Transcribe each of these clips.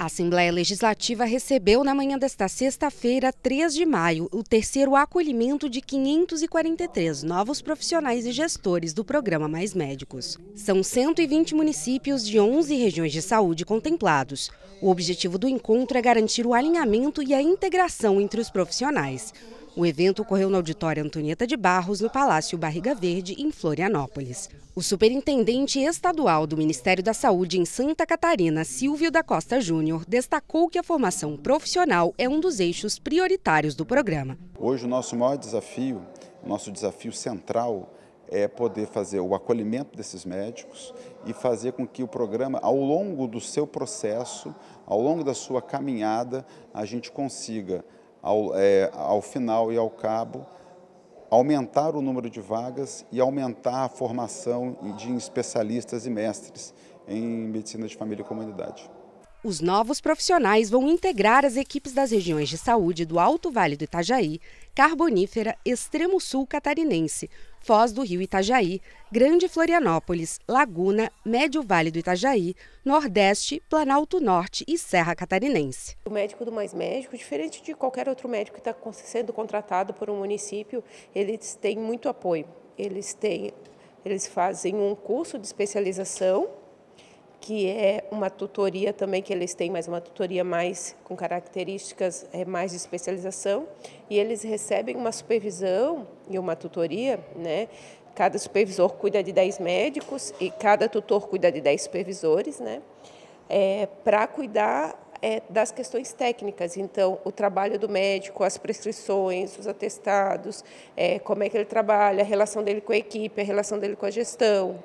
A Assembleia Legislativa recebeu na manhã desta sexta-feira, 3 de maio, o terceiro acolhimento de 543 novos profissionais e gestores do programa Mais Médicos. São 120 municípios de 11 regiões de saúde contemplados. O objetivo do encontro é garantir o alinhamento e a integração entre os profissionais o evento ocorreu no auditório Antonieta de Barros, no Palácio Barriga Verde, em Florianópolis. O superintendente estadual do Ministério da Saúde em Santa Catarina, Silvio da Costa Júnior, destacou que a formação profissional é um dos eixos prioritários do programa. Hoje o nosso maior desafio, o nosso desafio central é poder fazer o acolhimento desses médicos e fazer com que o programa, ao longo do seu processo, ao longo da sua caminhada, a gente consiga ao, é, ao final e ao cabo, aumentar o número de vagas e aumentar a formação de especialistas e mestres em medicina de família e comunidade. Os novos profissionais vão integrar as equipes das regiões de saúde do Alto Vale do Itajaí, Carbonífera, Extremo Sul Catarinense, Foz do Rio Itajaí, Grande Florianópolis, Laguna, Médio Vale do Itajaí, Nordeste, Planalto Norte e Serra Catarinense. O médico do Mais Médico, diferente de qualquer outro médico que está sendo contratado por um município, eles têm muito apoio. Eles têm, eles fazem um curso de especialização que é uma tutoria também que eles têm, mas uma tutoria mais com características é, mais de especialização, e eles recebem uma supervisão e uma tutoria, né? Cada supervisor cuida de 10 médicos e cada tutor cuida de 10 supervisores, né? É, para cuidar é, das questões técnicas. Então, o trabalho do médico, as prescrições, os atestados, é, como é que ele trabalha, a relação dele com a equipe, a relação dele com a gestão,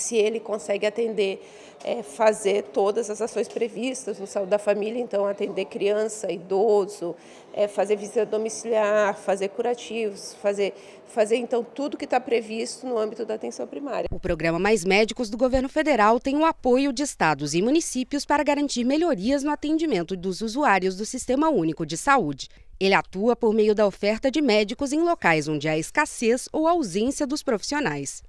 se ele consegue atender, é, fazer todas as ações previstas no Saúde da Família, então atender criança, idoso, é, fazer visita domiciliar, fazer curativos, fazer, fazer então tudo que está previsto no âmbito da atenção primária. O programa Mais Médicos do governo federal tem o apoio de estados e municípios para garantir melhorias no atendimento dos usuários do Sistema Único de Saúde. Ele atua por meio da oferta de médicos em locais onde há escassez ou ausência dos profissionais.